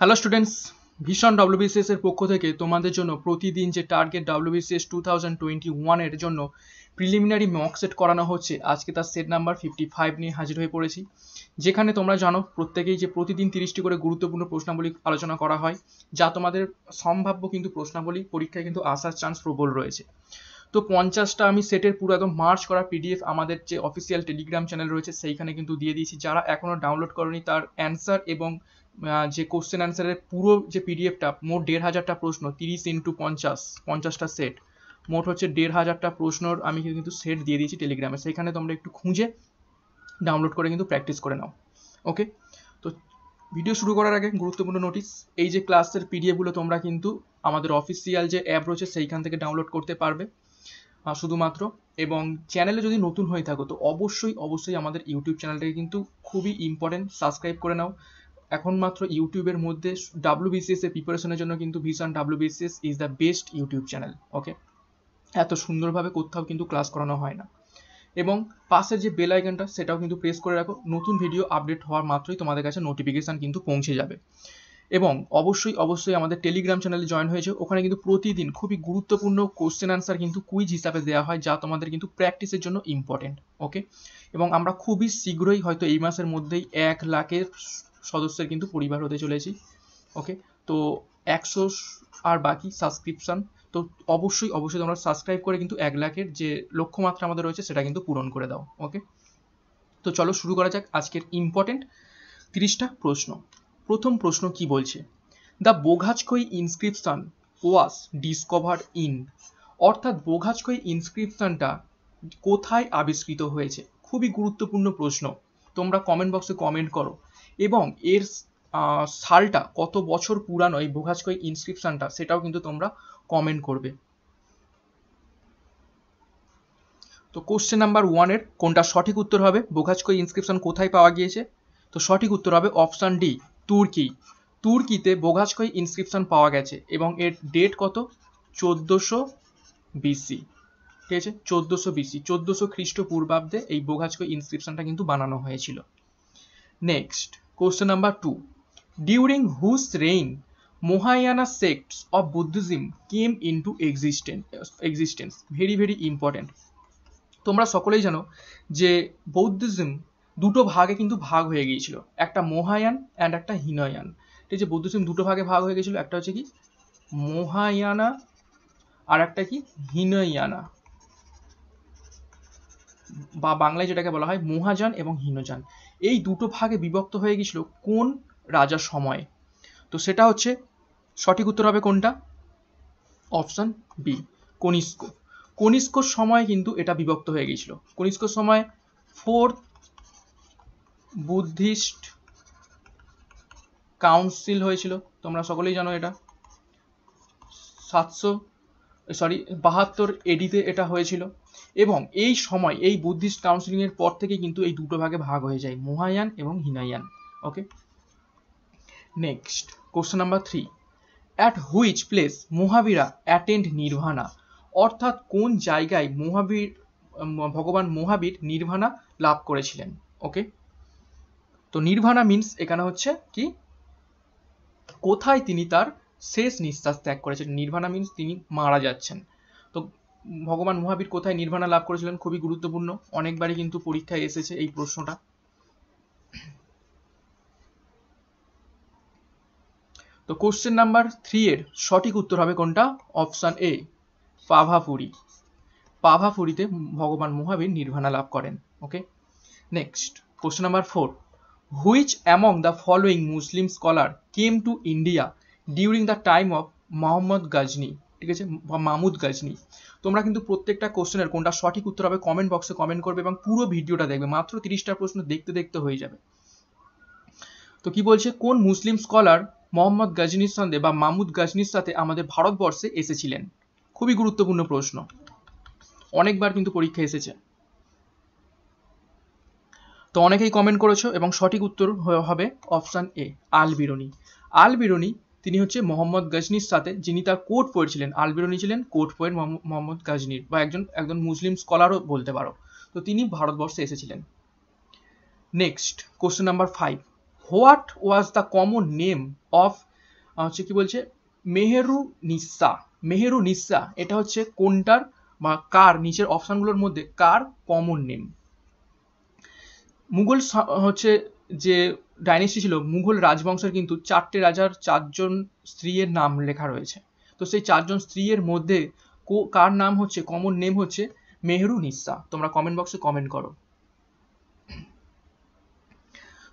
hello students ভীষণ WBCS এর পক্ষ থেকে তোমাদের জন্য প্রতিদিন যে target WBCS two thousand twenty ওয়ানের জন্য প্রিলিমিনারি মক সেট করানো হচ্ছে আজকে তার সেট নাম্বার ফিফটি ফাইভ নিয়ে হাজির হয়ে পড়েছি যেখানে তোমরা জানো প্রত্যেকেই যে প্রতিদিন তিরিশটি করে গুরুত্বপূর্ণ প্রশ্নাবলী আলোচনা করা হয় যা তোমাদের সম্ভাব্য কিন্তু প্রশ্নাবলী পরীক্ষায় কিন্তু আসার চান্স প্রবল রয়েছে তো পঞ্চাশটা আমি সেটের পুরো একদম মার্চ করা পিডিএফ আমাদের যে অফিসিয়াল টেলিগ্রাম চ্যানেল রয়েছে সেইখানে কিন্তু দিয়ে দিয়েছি যারা এখনও ডাউনলোড করেনি তার অ্যান্সার এবং যে কোশ্চেন অ্যান্সারের পুরো যে পিডিএফটা মোট দেড় হাজারটা প্রশ্ন তিরিশ ইন্টু পঞ্চাশ পঞ্চাশটা সেট মোট হচ্ছে দেড় হাজারটা প্রশ্নর আমি কিন্তু সেট দিয়ে দিয়েছি টেলিগ্রামে সেখানে তোমরা একটু খুঁজে ডাউনলোড করে কিন্তু প্র্যাকটিস করে নাও ওকে তো ভিডিও শুরু করার আগে গুরুত্বপূর্ণ নোটিস এই যে ক্লাসের পিডিএফগুলো তোমরা কিন্তু আমাদের অফিসিয়াল যে অ্যাপ রয়েছে সেইখান থেকে ডাউনলোড করতে পারবে শুধুমাত্র এবং চ্যানেলে যদি নতুন হয়ে থাকো তো অবশ্যই অবশ্যই আমাদের ইউটিউব চ্যানেলটাকে কিন্তু খুবই ইম্পর্টেন্ট সাবস্ক্রাইব করে নাও এখন মাত্র ইউটিউবের মধ্যে বিসিএস এর প্রিপারেশনের জন্য কিন্তু Vision BCS is the best YouTube channel okay এত সুন্দরভাবে কোথাও কিন্তু ক্লাস করানো হয় না এবং পাশের যে বেল আইকনটা সেটাও কিন্তু প্রেস করে রাখো নতুন ভিডিও আপডেট হওয়ার মাত্রই তোমাদের কাছে নোটিফিকেশান কিন্তু পৌঁছে যাবে এবং অবশ্যই অবশ্যই আমাদের টেলিগ্রাম চ্যানেলে জয়েন হয়েছে ওখানে কিন্তু প্রতিদিন খুবই গুরুত্বপূর্ণ কোশ্চেন আনসার কিন্তু কুইজ হিসাবে দেওয়া হয় যা তোমাদের কিন্তু প্র্যাকটিসের জন্য ইম্পর্টেন্ট ওকে এবং আমরা খুবই শীঘ্রই হয়তো এই মাসের মধ্যেই এক লাখের সদস্যের কিন্তু পরিবার হতে চলেছি ওকে তো একশো আর বাকি সাবস্ক্রিপশান তো অবশ্যই অবশ্যই তোমরা সাবস্ক্রাইব করে কিন্তু এক লাখের যে লক্ষ্যমাত্রা আমাদের রয়েছে সেটা কিন্তু পূরণ করে দাও ওকে তো চলো শুরু করা যাক আজকের ইম্পর্টেন্ট তিরিশটা প্রশ্ন প্রথম প্রশ্ন কি বলছে the Boghazkoi inscription was discover in অর্থাৎ বোঘাজকই ইনস্ক্রিপশানটা কোথায় আবিষ্কৃত হয়েছে খুবই গুরুত্বপূর্ণ প্রশ্ন তোমরা কমেন্ট বক্সে কমেন্ট করো এবং এর সালটা কত বছর পুরানো এই বোঘাজকই ইনস্ক্রিপশনটা সেটাও কিন্তু তোমরা কমেন্ট করবে তো কোশ্চেন নাম্বার ওয়ানের কোনটা সঠিক উত্তর হবে বোঘাজকই ইনস্ক্রিপশন কোথায় পাওয়া গিয়েছে তো সঠিক উত্তর হবে অপশান ডি তুর্কি তুর্কিতে বোঘাজকই ইনস্ক্রিপশন পাওয়া গেছে এবং এর ডেট কত চোদ্দোশো বিসি ঠিক আছে চোদ্দোশো বিসি চোদ্দোশো খ্রিস্টপূর্বাব্দে এই বোঘাজকই ইনস্ক্রিপশনটা কিন্তু বানানো হয়েছিল next Question number two during whose reign Mahayana sects of Buddhism came into existent existence very very important তোমরা সকলেই জানো যে বৌদ্ধিজম দুটো ভাগে কিন্তু ভাগ হয়ে গিয়েছিল একটা মোহায়ান অ্যান্ড একটা হিনয়ান ঠিক আছে বৌদ্ধিজম দুটো ভাগে ভাগ হয়ে গেছিলো একটা হচ্ছে কি মোহায়ানা আর একটা কি হিনয়ানা বা বাংলায় যেটাকে বলা হয় মোহাজান এবং হিনজান এই দুটো ভাগে বিভক্ত হয়ে গেছিল কোন রাজার সময়ে তো সেটা হচ্ছে সঠিক উত্তর হবে কোনটা অপশান বি কনিষ্ক কনিষ্ক সময় কিন্তু এটা বিভক্ত হয়ে গেছিল কনিষ্ক সময় ফোর্থ বুদ্ধিস্ট কাউন্সিল হয়েছিল তোমরা সকলেই জানো এটা সাতশো সরি বাহাত্তর এডিতে এটা হয়েছিল এবং এই সময় এই বুদ্ধিস্ট এর পর থেকে কিন্তু এই দুটো ভাগে ভাগ হয়ে যায় মহায়ান এবং Hinayana okay next question number three at which place Mahavira attained nirvana অর্থাৎ কোন জায়গায় মহাবীর ভগবান মহাবীর নির্ভানা লাভ করেছিলেন ওকে তো নির্ভানা মিন্স এখানে হচ্ছে কি কোথায় তিনি তার শেষ নিঃশ্বাস ত্যাগ করেছেন নির্ভানা মিন্স তিনি মারা যাচ্ছেন তো ভগবান মহাবীর কোথায় নির্বাণা লাভ করেছিলেন খুবই গুরুত্বপূর্ণ অনেকবারই কিন্তু পরীক্ষায় এসেছে এই প্রশ্নটা তো কোশ্চেন নাম্বার থ্রি এর সঠিক উত্তর হবে কোনটা অপশান এ পাভাফুরি পাভাফুরিতে ভগবান মহাবীর নির্বাণা লাভ করেন okay next question number four which among the following Muslim scholar came to India during the time of Mohammad Ghazni ঠিক আছে বা মামুদ গাজনি তোমরা কিন্তু প্রত্যেকটা কোশ্চেনের কোনটা সঠিক উত্তর হবে কমেন্ট বক্সে কমেন্ট করবে এবং পুরো ভিডিওটা দেখবে মাত্র তিরিশটা প্রশ্ন দেখতে দেখতে হয়ে যাবে তো কি বলছে কোন মুসলিম স্কলার মোহাম্মদ গাজনির সন্দে বা মামুদ গাজনির সাথে আমাদের ভারতবর্ষে এসেছিলেন খুবই গুরুত্বপূর্ণ প্রশ্ন অনেকবার কিন্তু পরীক্ষা এসেছে তো অনেকেই কমেন্ট করেছো এবং সঠিক উত্তর হবে অপশান এ আল বিরুনি আল বিরুনি তিনি হচ্ছে মোহাম্মদ গাজনির সাথে যিনি তার কোর্ট পড়েছিলেন ছিলেন আলবেরনি ছিলেন কোর্ট পয়েন মোহাম্মদ গাজনির বা একজন একজন মুসলিম স্কলারও বলতে পারো তো তিনি ভারতবর্ষে এসেছিলেন next question number five what was the common name of হচ্ছে কি বলছে মেহেরু নিসা মেহেরু নিসা এটা হচ্ছে কোনটার বা কার নিচের অপশানগুলোর মধ্যে কার কমন নেম মুঘল হচ্ছে যে ডাইনেস্টি ছিল মুঘল রাজবংশের কিন্তু চারটে রাজার চারজন স্ত্রীয়ের নাম লেখা রয়েছে তো সেই চারজন স্ত্রীয়ের মধ্যে কো কার নাম হচ্ছে কমন নেম হচ্ছে নিসা তোমরা কমেন্ট বক্সে কমেন্ট করো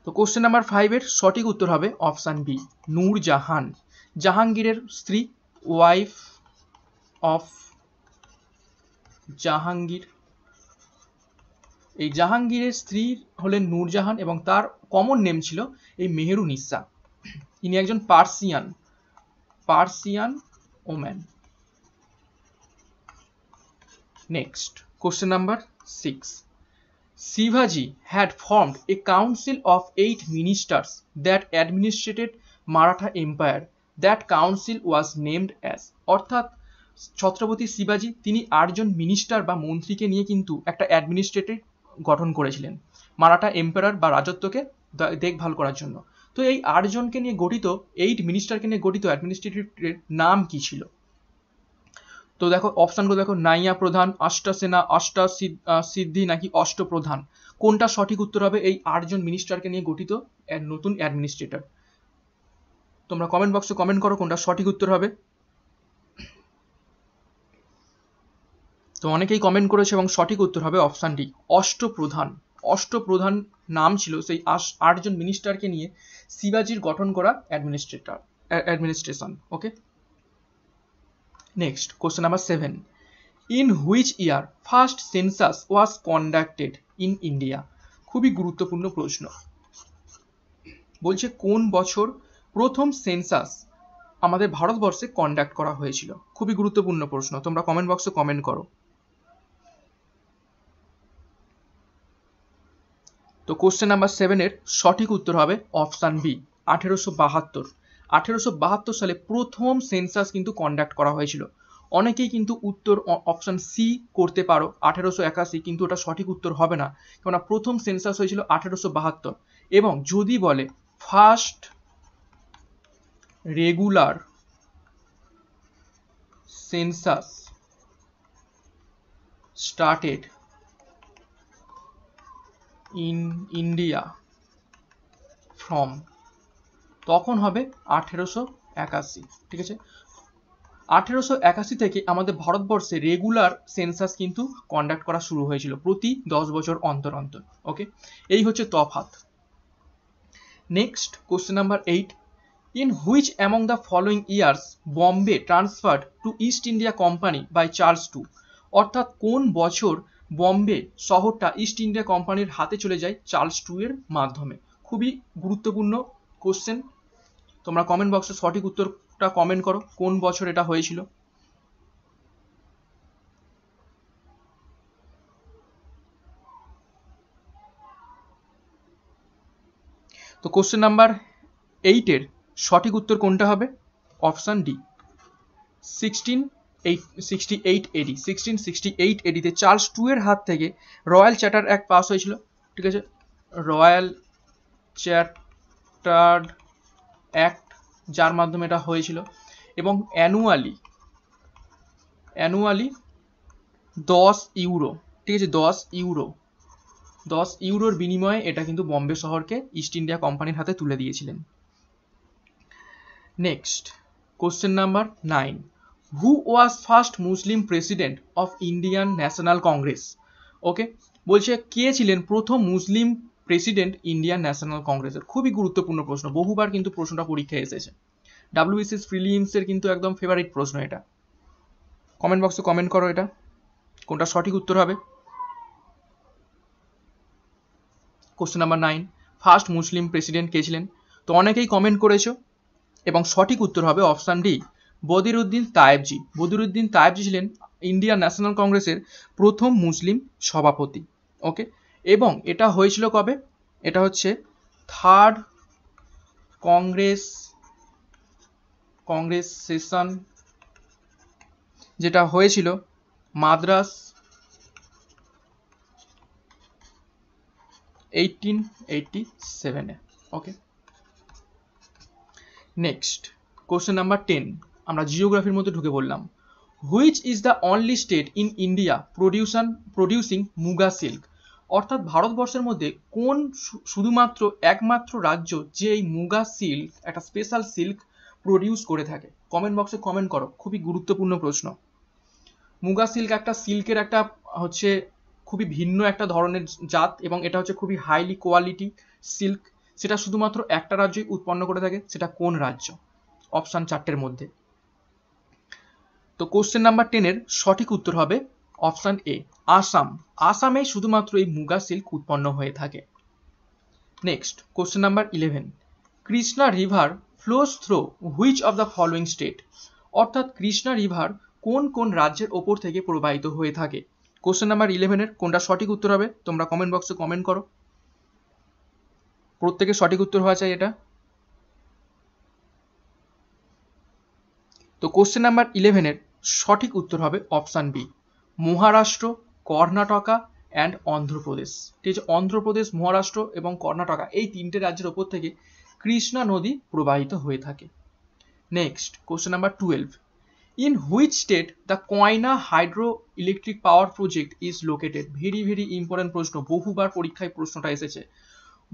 তো কোশ্চেন নাম্বার ফাইভের সঠিক উত্তর হবে অপশান বি নূর জাহান জাহাঙ্গীরের স্ত্রী ওয়াইফ অফ জাহাঙ্গীর এই জাহাঙ্গীরের স্ত্রী হলেন নূরজাহান এবং তার কমন নেম ছিল এই মেহেরু নিসা ইনি একজন Persian Persian woman next question number six Shivaji had formed a council of eight ministers that administrated Maratha empire that council was named as অর্থাৎ ছত্রপতি শিবাজি তিনি আটজন মিনিস্টার বা মন্ত্রীকে নিয়ে কিন্তু একটা অ্যাডমিনিস্ট্রেটেড গঠন করেছিলেন মারাঠা এম্পেরার বা রাজত্বকে দেখভাল করার জন্য তো এই আটজনকে নিয়ে গঠিত এইট মিনিস্টারকে নিয়ে গঠিত অ্যাডমিনিস্ট্রেটিভ নাম কি ছিল তো দেখো অপশানগুলো দেখো নাইয়া প্রধান অষ্টাসেনা অষ্টা সিদ্ধি নাকি অষ্টপ্রধান কোনটা সঠিক উত্তর হবে এই আটজন মিনিস্টারকে নিয়ে গঠিত নতুন অ্যাডমিনিস্ট্রেটর তোমরা কমেন্ট বক্সে কমেন্ট করো কোনটা সঠিক উত্তর হবে তো অনেকেই কমেন্ট করেছে এবং সঠিক উত্তর হবে অপশান ডি অষ্টপ্রধান অষ্টপ্রধান নাম ছিল সেই আটজন মিনিস্টারকে নিয়ে শিবাজির গঠন করা administrator administration okay next question number seven in which year first census was conducted in India খুবই গুরুত্বপূর্ণ প্রশ্ন বলছে কোন বছর প্রথম সেন্সাস আমাদের ভারতবর্ষে কন্ডাক্ট করা হয়েছিল খুবই গুরুত্বপূর্ণ প্রশ্ন তোমরা কমেন্ট বক্সে কমেন্ট করো তো কোশ্চেন নাম্বার সেভেনের সঠিক উত্তর হবে অপশান বি আঠেরোশো বাহাত্তর আঠেরোশো বাহাত্তর সালে প্রথম সেন্সাস কিন্তু কন্ডাক্ট করা হয়েছিল অনেকেই কিন্তু উত্তর অপশান সি করতে পারো আঠেরোশো একাশি কিন্তু ওটা সঠিক উত্তর হবে না কেননা প্রথম সেন্সাস হয়েছিল আঠেরোশো বাহাত্তর এবং যদি বলে first regular census started in India from তখন হবে আঠেরোশো একাশি ঠিক আছে আঠেরোশো একাশি থেকে আমাদের ভারতবর্ষে রেগুলার সেন্সাস কিন্তু কন্ডাক্ট করা শুরু হয়েছিল প্রতি দশ বছর অন্তর অন্তর ওকে এই হচ্ছে তফাত next question number eight in which among the following years Bombay transferred to East India Company by Charles two অর্থাৎ কোন বছর বম্বে শহরটা ইস্ট ইন্ডিয়া কোম্পানির হাতে চলে যায় চার্লস টু এর মাধ্যমে খুবই গুরুত্বপূর্ণ কোশ্চেন তোমরা কমেন্ট বক্সে সঠিক উত্তরটা কমেন্ট করো কোন বছর এটা হয়েছিল তো কোশ্চেন নাম্বার এইটের সঠিক উত্তর কোনটা হবে অপশান ডি সিক্সটিন এই sixty eight AD sixteen sixty eight এডিতে চার্লস টু এর হাত থেকে রয়্যাল চ্যাটার অ্যাক্ট পাস হয়েছিল ঠিক আছে রয়্যাল চ্যাটার্ড অ্যাক্ট যার মাধ্যমে এটা হয়েছিল এবং অ্যানুয়ালি অ্যানুয়ালি দশ ইউরো ঠিক আছে দশ ইউরো দশ ইউরোর বিনিময়ে এটা কিন্তু বম্বে শহরকে ইস্ট ইন্ডিয়া কোম্পানির হাতে তুলে দিয়েছিলেন next question number nine who was first Muslim president of Indian National Congress okay বলছে কে ছিলেন প্রথম মুসলিম প্রেসিডেন্ট ইন্ডিয়ান ন্যাশনাল কংগ্রেসের খুবই গুরুত্বপূর্ণ প্রশ্ন বহুবার কিন্তু প্রশ্নটা পরীক্ষায় এসেছে ডাব্লিউবিসিএস প্রিলিমসের কিন্তু একদম ফেভারিট প্রশ্ন এটা কমেন্ট বক্সে কমেন্ট করো এটা কোনটা সঠিক উত্তর হবে question number nine first Muslim president কে ছিলেন তো অনেকেই কমেন্ট করেছো এবং সঠিক উত্তর হবে অপশান ডি বদিরুদ্দিন তায়েবজি বদিরুদ্দিন তায়েবজি ছিলেন ইন্ডিয়ান ন্যাশনাল কংগ্রেসের প্রথম মুসলিম সভাপতি ওকে এবং এটা হয়েছিল কবে এটা হচ্ছে থার্ড কংগ্রেস কংগ্রেস সেশন যেটা হয়েছিল মাদ্রাস এইটিন এইটটি সেভেনে okay next question number ten আমরা জিওগ্রাফির মধ্যে ঢুকে পড়লাম which is the only state in India production producing muga silk অর্থাৎ ভারতবর্ষের মধ্যে কোন শুধুমাত্র একমাত্র রাজ্য যে এই মুগা সিল্ক একটা স্পেশাল সিল্ক প্রডিউস করে থাকে কমেন্ট বক্সে কমেন্ট করো খুবই গুরুত্বপূর্ণ প্রশ্ন মুগা সিল্ক একটা সিল্কের একটা হচ্ছে খুবই ভিন্ন একটা ধরনের জাত এবং এটা হচ্ছে খুবই হাইলি কোয়ালিটি সিল্ক সেটা শুধুমাত্র একটা রাজ্যই উৎপন্ন করে থাকে সেটা কোন রাজ্য অপশান চারটের মধ্যে তো কোশ্চেন নাম্বার টেনের সঠিক উত্তর হবে অপশান এ আসাম আসামে শুধুমাত্র এই মুগা সিল্ক উৎপন্ন হয়ে থাকে next question number eleven Krishna river flows through which of the following state অর্থাৎ কৃষ্ণা রিভার কোন কোন রাজ্যের ওপর থেকে প্রবাহিত হয়ে থাকে কোশ্চেন নাম্বার ইলেভেনের কোনটা সঠিক উত্তর হবে তোমরা কমেন্ট বক্সে কমেন্ট করো প্রত্যেকের সঠিক উত্তর হওয়া চাই এটা তো কোশ্চেন নাম্বার ইলেভেনের সঠিক উত্তর হবে option B Maharashtra Karnataka and Andhra Pradesh ঠিক আছে অন্ধ্রপ্রদেশ মহারাষ্ট্র এবং কর্ণাটকা এই তিনটে রাজ্যের ওপর থেকে কৃষ্ণা নদী প্রবাহিত হয়ে থাকে next question number twelve in which state the Koyna hydro electric power project is located very very important প্রশ্ন বহুবার পরীক্ষায় প্রশ্নটা এসেছে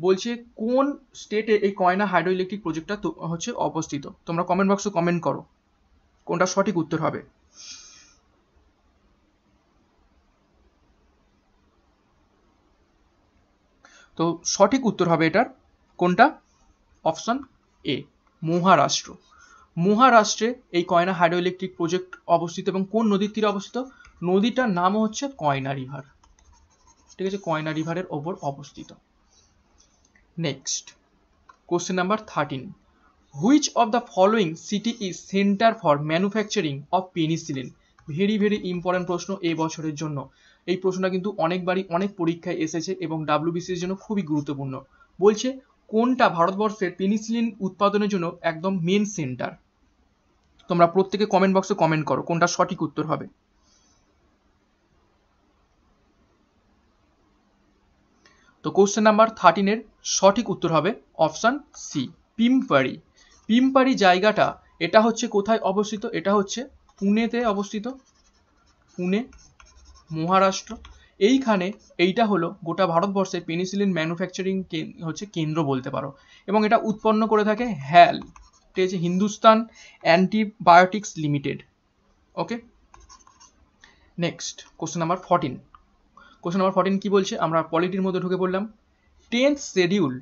বলছে কোন স্টেটে এই কয়না হাইড্রো ইলেকট্রিক প্রজেক্টটা হচ্ছে অবস্থিত তোমরা কমেন্ট বক্সে কমেন্ট করো কোনটা সঠিক উত্তর হবে তো সঠিক উত্তর হবে এটার কোনটা অপশন এ মহারাষ্ট্র মহারাষ্ট্রে এই কয়না ইলেকট্রিক প্রজেক্ট অবস্থিত এবং কোন নদীর তীরে অবস্থিত নদীটার নাম হচ্ছে কয়না রিভার ঠিক আছে কয়না রিভারের ওপর অবস্থিত next question number thirteen which of the following city is centre for manufacturing of penicillin very very important প্রশ্ন এ বছরের জন্য এই প্রশ্নটা কিন্তু অনেকবারই অনেক পরীক্ষায় এসেছে এবং ডাব্লিউবিসির জন্য খুবই গুরুত্বপূর্ণ বলছে কোনটা ভারতবর্ষের পেনিসিলিন উৎপাদনের জন্য একদম মেন সেন্টার তোমরা প্রত্যেকে কমেন্ট বক্সে কমেন্ট করো কোনটা সঠিক উত্তর হবে তো কোশ্চেন নাম্বার থার্টিনের সঠিক উত্তর হবে অপশান সি পিম্পারি পিম্পারি জায়গাটা এটা হচ্ছে কোথায় অবস্থিত এটা হচ্ছে পুনেতে অবস্থিত পুনে মহারাষ্ট্র এইখানে এইটা হলো গোটা ভারতবর্ষে পেনিসিলিন ম্যানুফ্যাকচারিং হচ্ছে কেন্দ্র বলতে পারো এবং এটা উৎপন্ন করে থাকে হ্যাল হচ্ছে Hindustan antibiotics limited okay next question number fourteen question number fourteen কী বলছে আমরা পলিটির মধ্যে ঢুকে পড়লাম tenth schedule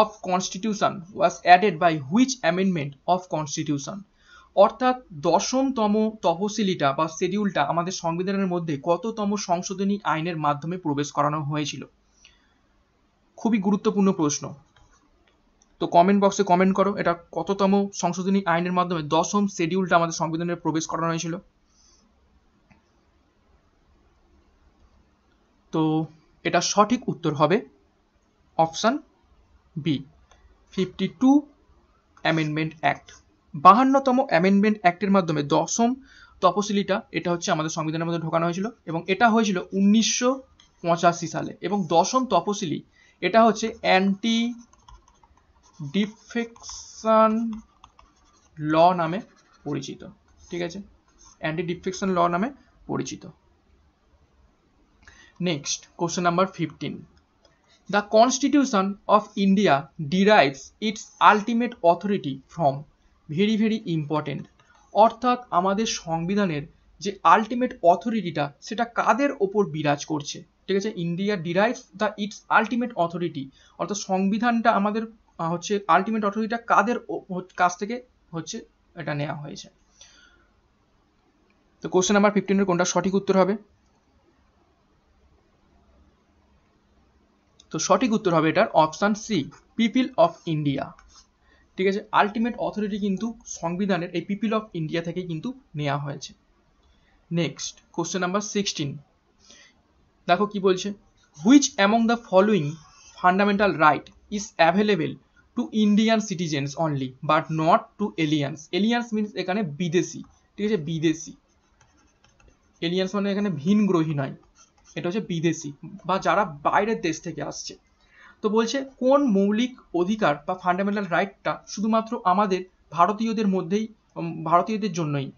of constitution was added by which amendment of constitution অর্থাৎ দশমতম তহসিলিটা বা শেডিউলটা আমাদের সংবিধানের মধ্যে কততম সংশোধনী আইনের মাধ্যমে প্রবেশ করানো হয়েছিল খুবই গুরুত্বপূর্ণ প্রশ্ন তো কমেন্ট বক্সে কমেন্ট করো এটা কততম সংশোধনী আইনের মাধ্যমে দশম শেডিউলটা আমাদের সংবিধানে প্রবেশ করানো হয়েছিল তো এটা সঠিক উত্তর হবে option B fifty two amendment act বাহান্নতম অ্যামেন্ডমেন্ট অ্যাক্টের মাধ্যমে দশম তপশিলিটা এটা হচ্ছে আমাদের সংবিধানের মধ্যে ঢোকানো হয়েছিল এবং এটা হয়েছিল উনিশশো পঁচাশি সালে এবং দশম তপশিলি এটা হচ্ছে অ্যান্টি ডিফেকশন ল নামে পরিচিত ঠিক আছে অ্যান্টি ডিফেকশন ল নামে পরিচিত next question number fifteen the constitution of India derives its ultimate authority from very very important অর্থাৎ আমাদের সংবিধানের যে আলটিমেট অথরিটিটা সেটা কাদের ওপর বিরাজ করছে ঠিক আছে India derive the its ultimate authority অর্থাৎ সংবিধানটা আমাদের হচ্ছে আলটিমেট অথরিটিটা কাদের কাছ থেকে হচ্ছে এটা নেওয়া হয়েছে তো কোশ্চেন নাম্বার ফিফটিনের কোনটা সঠিক উত্তর হবে তো সঠিক উত্তর হবে এটার option C people of India ঠিক আছে আলটিমেট অথরিটি কিন্তু সংবিধানের এই পিপিল অফ ইন্ডিয়া থেকে কিন্তু নেওয়া হয়েছে নেক্সট কোশ্চেন নাম্বার সিক্সটিন দেখো কি বলছে which among the following fundamental right is available to Indian citizens only but not to aliens aliens means এখানে বিদেশি ঠিক আছে বিদেশি এলিয়ান্স মানে এখানে ভিনগ্রহী নয় এটা হচ্ছে বিদেশি বা যারা বাইরের দেশ থেকে আসছে তো বলছে কোন মৌলিক অধিকার বা ফান্ডামেন্টাল রাইটটা শুধুমাত্র আমাদের ভারতীয়দের মধ্যেই ভারতীয়দের জন্যই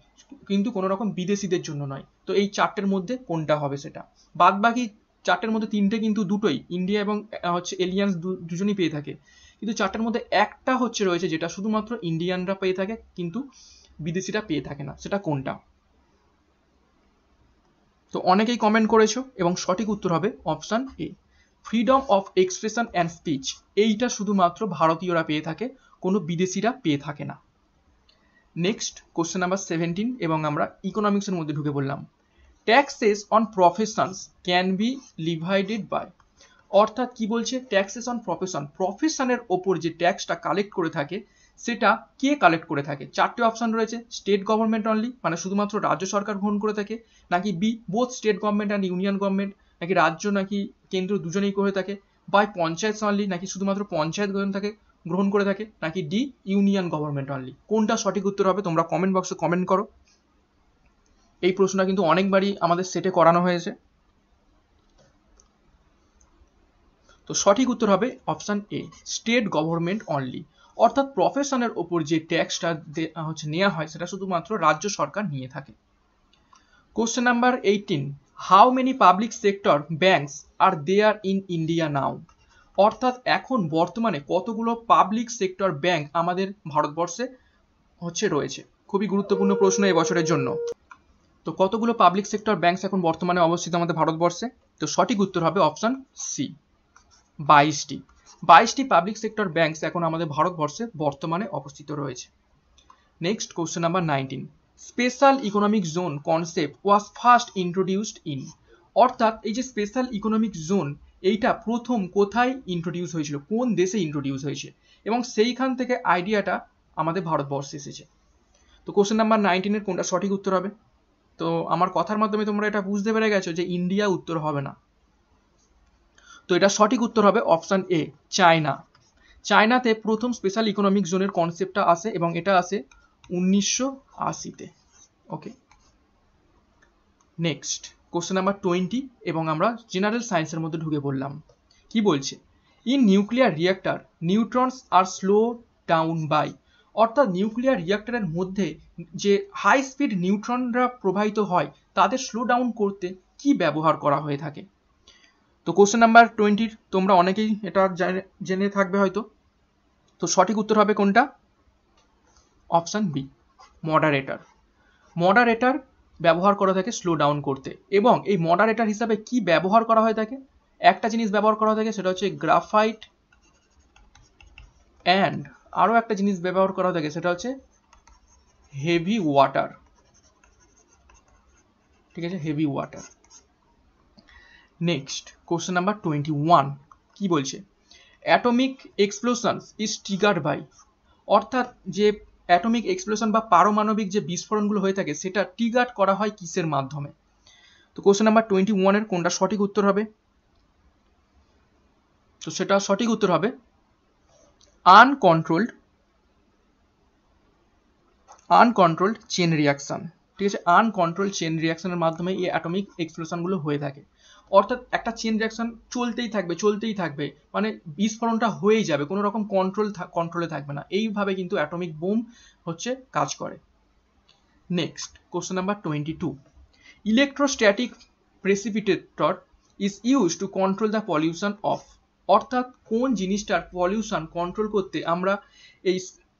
কিন্তু কোনো রকম বিদেশিদের জন্য নয় তো এই চারটের মধ্যে কোনটা হবে সেটা বাদ বাকি চারটের মধ্যে তিনটে কিন্তু দুটোই ইন্ডিয়া এবং হচ্ছে এলিয়ান্স দুজনই পেয়ে থাকে কিন্তু চারটের মধ্যে একটা হচ্ছে রয়েছে যেটা শুধুমাত্র ইন্ডিয়ানরা পেয়ে থাকে কিন্তু বিদেশিরা পেয়ে থাকে না সেটা কোনটা তো অনেকেই কমেন্ট করেছো এবং সঠিক উত্তর হবে option A freedom of expression and speech এইটা শুধুমাত্র ভারতীয়রা পেয়ে থাকে কোনো বিদেশিরা পেয়ে থাকে না নেক্সট কোশ্চেন নাম্বার সেভেন্টিন এবং আমরা ইকোনমিক্সের মধ্যে ঢুকে পড়লাম taxes on professions can be divided by অর্থাৎ কি বলছে ট্যাক্সেস অন প্রফেশন প্রফেশনের ওপর যে ট্যাক্সটা কালেক্ট করে থাকে সেটা কে কালেক্ট করে থাকে চারটে অপশন রয়েছে স্টেট গভর্নমেন্ট অনলি মানে শুধুমাত্র রাজ্য সরকার গ্রহণ করে থাকে নাকি B both state government and union government নাকি রাজ্য নাকি কেন্দ্র দুজনেই করে থাকে বাই পঞ্চায়েত অনলি নাকি শুধুমাত্র পঞ্চায়েত গ্রহণ থাকে গ্রহণ করে থাকে নাকি ডি ইউনিয়ন গভর্নমেন্ট অনলি কোনটা সঠিক উত্তর হবে তোমরা কমেন্ট বক্সে কমেন্ট করো এই প্রশ্নটা কিন্তু অনেকবারই আমাদের সেটে করানো হয়েছে তো সঠিক উত্তর হবে option A state government only অর্থাৎ প্রফেশনের ওপর যে ট্যাক্সটা হচ্ছে নেওয়া হয় সেটা শুধুমাত্র রাজ্য সরকার নিয়ে থাকে question number eighteen how many public sector banks are there in India now অর্থাৎ এখন বর্তমানে কতগুলো পাবলিক সেক্টর ব্যাংক আমাদের ভারতবর্ষে হচ্ছে রয়েছে খুবই গুরুত্বপূর্ণ প্রশ্ন এবছরের জন্য তো কতগুলো পাবলিক সেক্টর ব্যাংকস এখন বর্তমানে অবস্থিত আমাদের ভারতবর্ষে তো সঠিক উত্তর হবে অপশন সি বাইশটি বাইশটি পাবলিক সেক্টর ব্যাংকস এখন আমাদের ভারতবর্ষে বর্তমানে অবস্থিত রয়েছে next question number nineteen special economic zone concept was first introduced in অর্থাৎ এই যে স্পেশাল ইকোনমিক জোন এইটা প্রথম কোথায় ইন্ট্রোডিউস হয়েছিল কোন দেশে ইন্ট্রোডিউস হয়েছে এবং সেইখান থেকে আইডিয়াটা আমাদের ভারতবর্ষে এসেছে তো কোশ্চেন নাম্বার নাইনটিনের কোনটা সঠিক উত্তর হবে তো আমার কথার মাধ্যমে তোমরা এটা বুঝতে পেরে গেছো যে ইন্ডিয়া উত্তর হবে না তো এটা সঠিক উত্তর হবে অপশান এ চায়না চায়নাতে প্রথম স্পেশাল ইকোনমিক জোনের কনসেপ্টটা আসে এবং এটা আসে উনিশশো আশিতে okay next question number twenty এবং আমরা জেনারেল সায়েন্সের মধ্যে ঢুকে পড়লাম কি বলছে in nuclear reactor neutrons are slow down by অর্থাৎ নিউক্লিয়ার রিয়াক্টারের মধ্যে যে হাই স্পিড নিউট্রনরা প্রবাহিত হয় তাদের স্লো ডাউন করতে কি ব্যবহার করা হয়ে থাকে তো কোশ্চেন নাম্বার টোয়েন্টির তোমরা অনেকেই এটা জেনে থাকবে হয়তো তো সঠিক উত্তর হবে কোনটা অপশান বি মডারেটার মডারেটার ব্যবহার করা থাকে স্লো ডাউন করতে এবং এই মডারেটার হিসাবে কি ব্যবহার করা হয়ে থাকে একটা জিনিস ব্যবহার করা থাকে সেটা হচ্ছে গ্রাফাইট অ্যান্ড আরও একটা জিনিস ব্যবহার করা থাকে সেটা হচ্ছে হেভি ওয়াটার ঠিক আছে heavy water next question number twenty one কী বলছে atomic explosions is trigger by অর্থাৎ যে অ্যাটমিক এক্সপ্লোশন বা পারমাণবিক যে বিস্ফোরণগুলো হয়ে থাকে সেটা টিগার্ট করা হয় কিসের মাধ্যমে তো কোশ্চেন নাম্বার টোয়েন্টি ওয়ানের কোনটা সঠিক উত্তর হবে তো সেটা সঠিক উত্তর হবে আনকন্ট্রোল্ড আনকন্ট্রোল্ড চেন রিয়াকশান ঠিক আছে আনকন্ট্রোল চেন রিয়াকশনের মাধ্যমে এই অ্যাটমিক এক্সপ্লোশনগুলো হয়ে থাকে অর্থাৎ একটা চেন রিয়াকশন চলতেই থাকবে চলতেই থাকবে মানে বিস্ফোরণটা হয়েই যাবে কোনো রকম কন্ট্রোল কন্ট্রোলে থাকবে না এইভাবে কিন্তু অ্যাটমিক বোম হচ্ছে কাজ করে next question number twenty two electrostatic precipitator is use to control the pollution of অর্থাৎ কোন জিনিসটার পলিউশন কন্ট্রোল করতে আমরা এই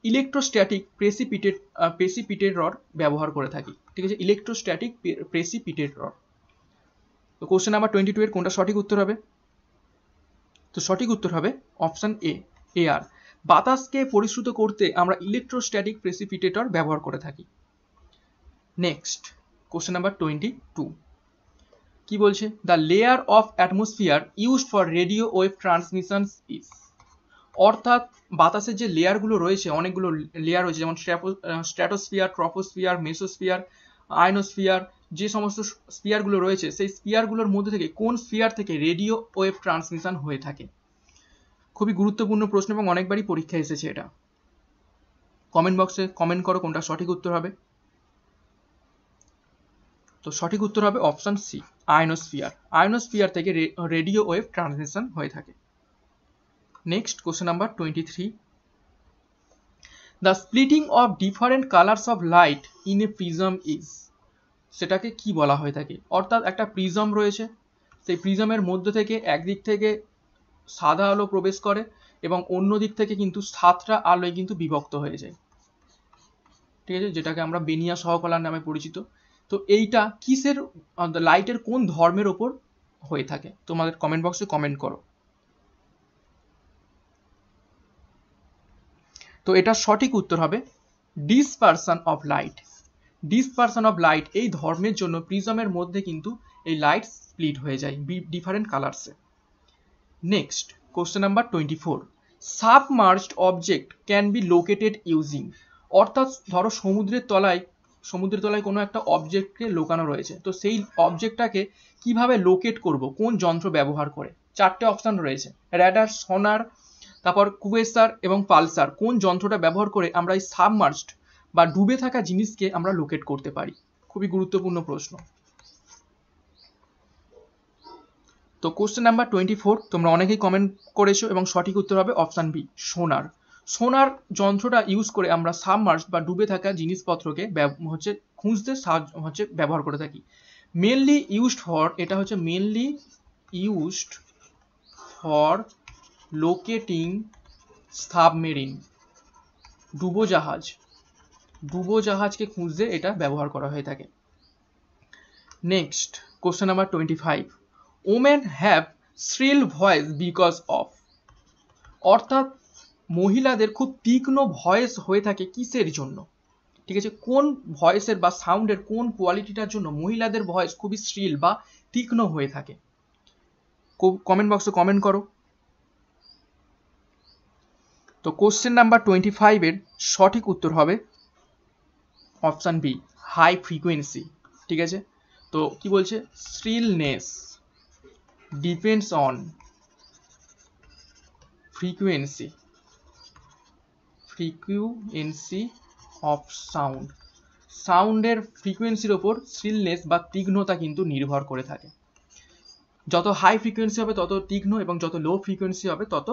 ইলেকট্রোস্ট্যাটিক প্রেসিপিটেট প্রেসিপিটেটর ব্যবহার করে থাকি ঠিক আছে ইলেকট্রোস্ট্যাটিক প্রেসিপিটেটর তো কোশ্চেন নাম্বার টোয়েন্টি টু এর কোনটা সঠিক উত্তর হবে তো সঠিক উত্তর হবে অপশান এ এ আর বাতাসকে পরিশ্রুত করতে আমরা ইলেকট্রোস্ট্যাটিক প্রেসিপিটেটর ব্যবহার করে থাকি next question number twenty two কি বলছে the layer of atmosphere used for radio wave transmissions is অর্থাৎ বাতাসের যে লেয়ারগুলো রয়েছে অনেকগুলো লেয়ার রয়েছে যেমন স্ট্র্যাটোস্ফিয়ার ট্রপোস্ফিয়ার মেসোস্ফিয়ার আয়নোস্ফিয়ার যে সমস্ত স্পিয়ারগুলো রয়েছে সেই স্পিয়ারগুলোর মধ্যে থেকে কোন স্পিয়ার থেকে রেডিও ওয়েভ ট্রান্সমিশন হয়ে থাকে খুবই গুরুত্বপূর্ণ প্রশ্ন এবং অনেকবারই পরীক্ষা এসেছে এটা কমেন্ট বক্সে কমেন্ট করো কোনটা সঠিক উত্তর হবে তো সঠিক উত্তর হবে অপশন সি আয়নোস্ফিয়ার আয়নোস্ফিয়ার থেকে রেডিও ওয়েভ ট্রান্সমিশন হয়ে থাকে next question number twenty three the splitting of different colours of light in a prism is সেটাকে কি বলা হয়ে থাকে অর্থাৎ একটা প্রিজম রয়েছে সেই প্রিজমের মধ্য থেকে একদিক থেকে সাদা আলো প্রবেশ করে এবং অন্য দিক থেকে কিন্তু সাতটা আলোয় কিন্তু বিভক্ত হয়ে যায় ঠিক আছে যেটাকে আমরা বেনিয়া সহকলার নামে পরিচিত তো এইটা কিসের লাইটের কোন ধর্মের ওপর হয়ে থাকে তোমাদের কমেন্ট বক্সে কমেন্ট করো তো এটা সঠিক উত্তর হবে dispersion of light dispersion of light এই ধর্মের জন্য প্রিজমের মধ্যে কিন্তু এই লাইট স্প্লিট হয়ে যায় ডিফারেন্ট কালারসে next question number twenty four submerged object can be located using অর্থাৎ ধরো সমুদ্রের তলায় সমুদ্রের তলায় কোনো একটা অবজেক্টকে লোকানো রয়েছে তো সেই অবজেক্টটাকে কিভাবে লোকেট করব কোন যন্ত্র ব্যবহার করে চারটে অপশান রয়েছে র্যাডার সোনার তারপর কুয়েসার এবং পালসার কোন যন্ত্রটা ব্যবহার করে আমরা এই সাবমার্জড বা ডুবে থাকা জিনিসকে আমরা লোকেট করতে পারি খুবই গুরুত্বপূর্ণ প্রশ্ন তো কোশ্চেন নাম্বার টোয়েন্টি ফোর তোমরা অনেকেই কমেন্ট করেছো এবং সঠিক উত্তর হবে অপশান বি সোনার সোনার যন্ত্রটা ইউজ করে আমরা সাবমার্স বা ডুবে থাকা জিনিসপত্রকে হচ্ছে খুঁজতে সাহায্য হচ্ছে ব্যবহার করে থাকি মেনলি ইউজড ফর এটা হচ্ছে mainly used for locating submarine ডুবোজাহাজ ডুবোজাহাজকে খুঁজতে এটা ব্যবহার করা হয়ে থাকে next question number twenty five women have shrill voice because of অর্থাৎ মহিলাদের খুব তীক্ষ্ণ ভয়েস হয়ে থাকে কিসের জন্য ঠিক আছে কোন ভয়েসের বা সাউন্ডের কোন কোয়ালিটিটার জন্য মহিলাদের ভয়েস খুবই শ্রীল বা তীক্ষ্ণ হয়ে থাকে কমেন্ট বক্সে কমেন্ট করো তো কোশ্চেন নাম্বার টোয়েন্টি ফাইভের সঠিক উত্তর হবে অপশান বি হাই ফ্রিকোয়েন্সি ঠিক আছে তো কি বলছে shrillness depends on frequency frequency of sound সাউন্ডের ফ্রিকুয়েন্সির ওপর স্ট্রিলনেস বা তীক্ষ্ণতা কিন্তু নির্ভর করে থাকে যত হাই ফ্রিকুয়েন্সি হবে তত তীক্ষ্ণ এবং যত লো ফ্রিকুয়েন্সি হবে তত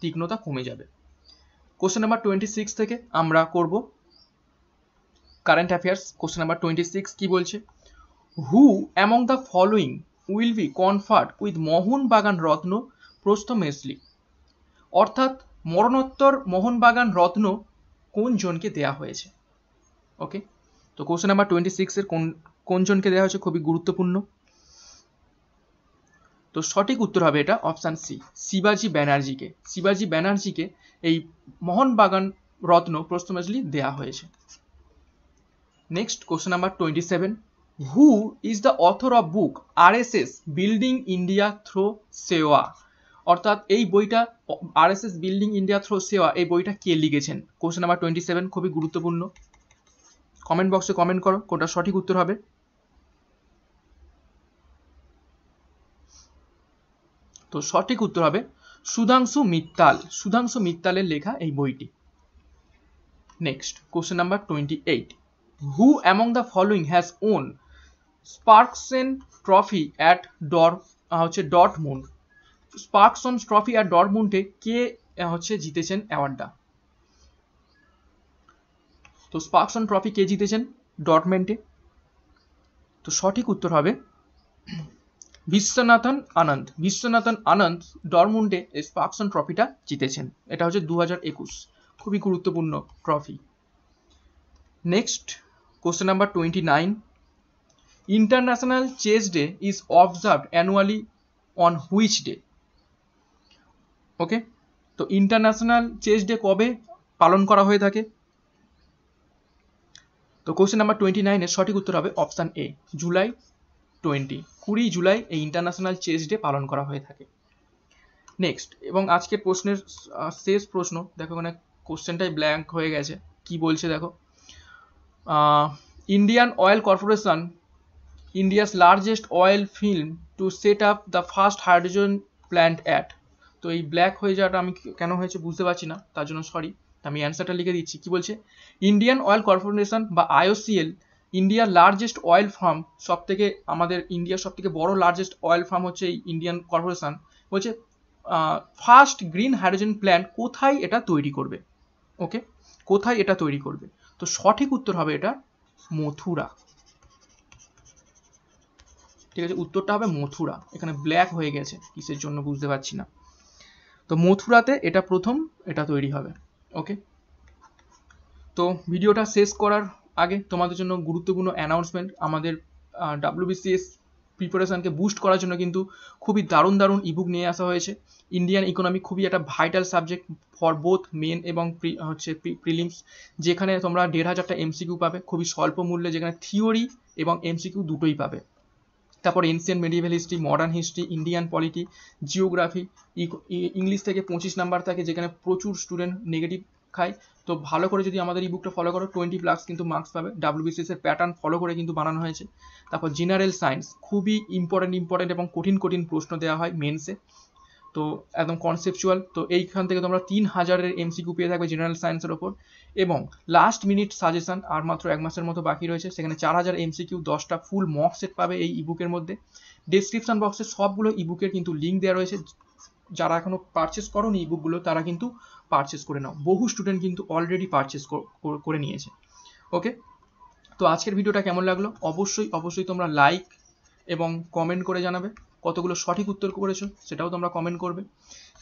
তীক্ষ্ণতা কমে যাবে কোশ্চেন নাম্বার টোয়েন্টি সিক্স থেকে আমরা করব current affairs question number twenty six কী বলছে who among the following will be conferred with Mohun Bagan Ratna posthumously অর্থাৎ মরণোত্তর মোহনবাগান রত্ন কোন জনকে দেয়া হয়েছে ওকে তো কোশ্চেন নাম্বার টোয়েন্টি সিক্সের কোন কোন জনকে দেওয়া হয়েছে খুবই গুরুত্বপূর্ণ তো সঠিক উত্তর হবে এটা অপশান সি শিবাজি ব্যানার্জিকে শিবাজি ব্যানার্জিকে এই মোহনবাগান রত্ন প্রস্থমেজলি দেয়া হয়েছে next twenty seven who is the author of book R S S building India through Seva অর্থাৎ এই বইটা R S S building India through Seva এই বইটা কে লিখেছেন কোশ্চেন নাম্বার টোয়েন্টি সেভেন খুবই গুরুত্বপূর্ণ কমেন্ট বক্সে কমেন্ট করো কোনটা সঠিক উত্তর হবে তো সঠিক উত্তর হবে সুধাংশু মিত্তাল সুধাংশু মিত্তালের লেখা এই বইটি next question number twenty eight who among the following has won Sparkassen trophy at ডর হচ্ছে ডট স্পার্কস স্পার্কসন ট্রফি আর ডরমুন্ডে কে uh, হচ্ছে জিতেছেন অ্যাওয়ার্ডটা তো স্পার্কসন ট্রফি কে জিতেছেন ডটমেন্টে তো সঠিক উত্তর হবে বিশ্বনাথন আনন্দ বিশ্বনাথন আনন্দ ডরমুন্ডে স্পার্কসন ট্রফিটা জিতেছেন এটা হচ্ছে দু হাজার একুশ খুবই গুরুত্বপূর্ণ trophy next question number twenty nine international chess day is observed annually on which day okay তো ইন্টারন্যাশনাল চেস ডে কবে পালন করা হয়ে থাকে তো কোশ্চেন নাম্বার টোয়েন্টি নাইনের সঠিক উত্তর হবে অপশান এ জুলাই টোয়েন্টি কুড়ি জুলাই এই ইন্টারন্যাশনাল চেস ডে পালন করা হয়ে থাকে নেক্সট এবং আজকের প্রশ্নের শেষ প্রশ্ন দেখো মানে কোশ্চেনটাই ব্ল্যাঙ্ক হয়ে গেছে কি বলছে দেখো Indian Oil Corporation, India's largest oil film to set up the first hydrogen plant at তো এই ব্ল্যাক হয়ে যাওয়াটা আমি কেন হয়েছে বুঝতে পারছি না তার জন্য সরি আমি অ্যান্সারটা লিখে দিচ্ছি কি বলছে ইন্ডিয়ান অয়েল কর্পোরেশন বা আইওসিএল ইন্ডিয়ার লার্জেস্ট অয়েল ফার্ম সব থেকে আমাদের ইন্ডিয়ার সব থেকে বড় লার্জেস্ট অয়েল ফার্ম হচ্ছে এই ইন্ডিয়ান কর্পোরেশন বলছে ফার্স্ট গ্রিন হাইড্রোজেন প্ল্যান্ট কোথায় এটা তৈরি করবে ওকে কোথায় এটা তৈরি করবে তো সঠিক উত্তর হবে এটা মথুরা ঠিক আছে উত্তরটা হবে মথুরা এখানে ব্ল্যাক হয়ে গেছে কিসের জন্য বুঝতে পারছি না তো মথুরাতে এটা প্রথম এটা তৈরি হবে ওকে তো ভিডিওটা শেষ করার আগে তোমাদের জন্য গুরুত্বপূর্ণ অ্যানাউন্সমেন্ট আমাদের ডাব্লিউবিসিএস প্রিপারেশানকে বুস্ট করার জন্য কিন্তু খুবই দারুণ দারুণ ইবুক নিয়ে আসা হয়েছে ইন্ডিয়ান ইকোনমি খুবই একটা vital subject for both mains এবং হচ্ছে প্রিলিমস যেখানে তোমরা দেড় হাজারটা এমসিকিউ পাবে খুবই স্বল্প মূল্যে যেখানে থিওরি এবং এমসিকিউ দুটোই পাবে তারপর ancient medieval history modern history Indian polity geography English থেকে পঁচিশ নাম্বার থাকে যেখানে প্রচুর স্টুডেন্ট নেগেটিভ পরীক্ষায় তো ভালো করে যদি আমাদের ইবুকটা ফলো করো টোয়েন্টি প্লাস কিন্তু মার্কস পাবে ডাব্লিউবিসিএস এর প্যাটার্ন ফলো করে কিন্তু বানানো হয়েছে তারপর জেনারেল সায়েন্স খুবই ইম্পর্টেন্ট ইম্পর্টেন্ট এবং কঠিন কঠিন প্রশ্ন দেওয়া হয় মেন্সে তো একদম কনসেপচুয়াল তো এইখান থেকে তোমরা তিন হাজারের এমসিকিউ পেয়ে থাকবে জেনারেল সায়েন্সের ওপর এবং লাস্ট মিনিট সাজেশন আর মাত্র এক মাসের মতো বাকি রয়েছে সেখানে চার হাজার এমসিকিউ দশটা ফুল মক সেট পাবে এই ইবুকের মধ্যে ডিসক্রিপশন বক্সে সবগুলো ইবুকের কিন্তু লিঙ্ক দেওয়া রয়েছে যারা এখনো পারচেস করনি বুকগুলো তারা কিন্তু পারচেস করে নাও বহু স্টুডেন্ট কিন্তু অলরেডি পারচেস করে নিয়েছে ওকে তো আজকের ভিডিওটা কেমন লাগলো অবশ্যই অবশ্যই তোমরা লাইক এবং কমেন্ট করে জানাবে কতগুলো সঠিক উত্তর করেছো সেটাও তোমরা কমেন্ট করবে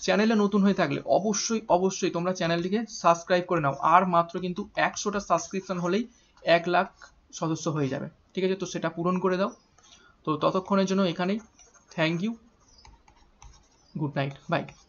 চ্যানেলে নতুন হয়ে থাকলে অবশ্যই অবশ্যই তোমরা চ্যানেলটিকে সাবস্ক্রাইব করে নাও আর মাত্র কিন্তু একশোটা সাবস্ক্রিপশন হলেই এক লাখ সদস্য হয়ে যাবে ঠিক আছে তো সেটা পূরণ করে দাও তো ততক্ষণের জন্য এখানেই thank you good night bye